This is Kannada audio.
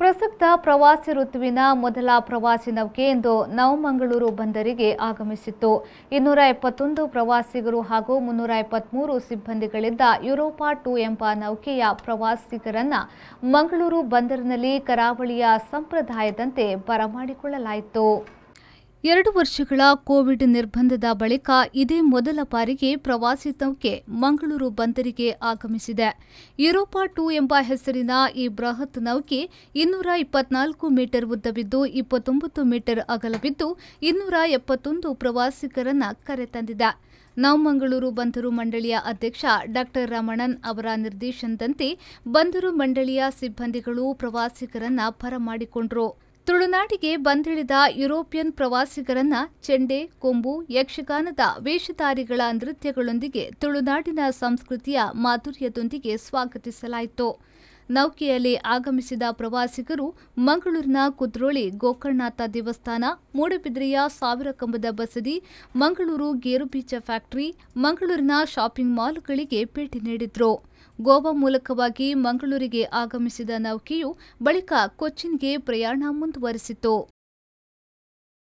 ಪ್ರಸಕ್ತ ಪ್ರವಾಸಿ ಋತುವಿನ ಮೊದಲ ಪ್ರವಾಸಿ ನೌಕೆ ಇಂದು ನವಮಂಗಳೂರು ಬಂದರಿಗೆ ಆಗಮಿಸಿತ್ತು ಇನ್ನೂರ ಎಪ್ಪತ್ತೊಂದು ಪ್ರವಾಸಿಗರು ಹಾಗೂ ಮುನ್ನೂರ ಎಪ್ಪತ್ಮೂರು ಸಿಬ್ಬಂದಿಗಳಿದ್ದ ಯುರೋಪಾ ಟು ಎಂಬ ನೌಕೆಯ ಪ್ರವಾಸಿಗರನ್ನ ಮಂಗಳೂರು ಬಂದರಿನಲ್ಲಿ ಕರಾವಳಿಯ ಸಂಪ್ರದಾಯದಂತೆ ಬರಮಾಡಿಕೊಳ್ಳಲಾಯಿತು ಎರಡು ವರ್ಷಗಳ ಕೋವಿಡ್ ನಿರ್ಬಂಧದ ಬಳಿಕ ಇದೇ ಮೊದಲ ಬಾರಿಗೆ ಪ್ರವಾಸಿ ನೌಕೆ ಮಂಗಳೂರು ಬಂದರಿಗೆ ಆಗಮಿಸಿದೆ ಯುರೋಪಾ ಟೂ ಎಂಬ ಹೆಸರಿನ ಈ ಬೃಹತ್ ನೌಕೆ ಇನ್ನೂರ ಇಪ್ಪತ್ನಾಲ್ಕು ಮೀಟರ್ ಉದ್ದವಿದ್ದು ಇಪ್ಪತ್ತೊಂಬತ್ತು ಮೀಟರ್ ಅಗಲವಿದ್ದು ಇನ್ನೂರ ಎಪ್ಪತ್ತೊಂದು ಪ್ರವಾಸಿಗರನ್ನ ಕರೆತಂದಿದೆ ನವಮಂಗಳೂರು ಬಂದರು ಮಂಡಳಿಯ ಅಧ್ಯಕ್ಷ ಡಾಕ್ಟರ್ ರಮಣನ್ ಅವರ ನಿರ್ದೇಶನದಂತೆ ಬಂದರು ಮಂಡಳಿಯ ಸಿಬ್ಬಂದಿಗಳು ಪ್ರವಾಸಿಗರನ್ನ ಬರಮಾಡಿಕೊಂಡರು ತುಳುನಾಡಿಗೆ ಬಂದಿಳಿದ ಯುರೋಪಿಯನ್ ಪ್ರವಾಸಿಗರನ್ನ ಚೆಂಡೆ ಕೊಂಬು ಯಕ್ಷಗಾನದ ವೇಷಧಾರಿಗಳ ನೃತ್ಯಗಳೊಂದಿಗೆ ತುಳುನಾಡಿನ ಸಂಸ್ಕೃತಿಯ ಮಾಧುರ್ಯದೊಂದಿಗೆ ಸ್ವಾಗತಿಸಲಾಯಿತು ನೌಕೆಯಲ್ಲಿ ಆಗಮಿಸಿದ ಪ್ರವಾಸಿಗರು ಮಂಗಳೂರಿನ ಕುದ್ರೋಳಿ ಗೋಕರ್ಣನಾಥ ದೇವಸ್ಥಾನ ಮೂಡಬಿದ್ರೆಯ ಸಾವಿರ ಕಂಬದ ಬಸದಿ ಮಂಗಳೂರು ಗೇರುಬೀಚ ಫ್ಯಾಕ್ಟರಿ ಮಂಗಳೂರಿನ ಶಾಪಿಂಗ್ ಮಾಲ್ಗಳಿಗೆ ಭೇಟಿ ನೀಡಿದ್ರು ಗೋವಾ ಮೂಲಕವಾಗಿ ಮಂಗಳೂರಿಗೆ ಆಗಮಿಸಿದ ನೌಕೆಯು ಬಳಿಕ ಕೊಚ್ಚಿನ್ಗೆ ಪ್ರಯಾಣ ಮುಂದುವರೆಸಿತು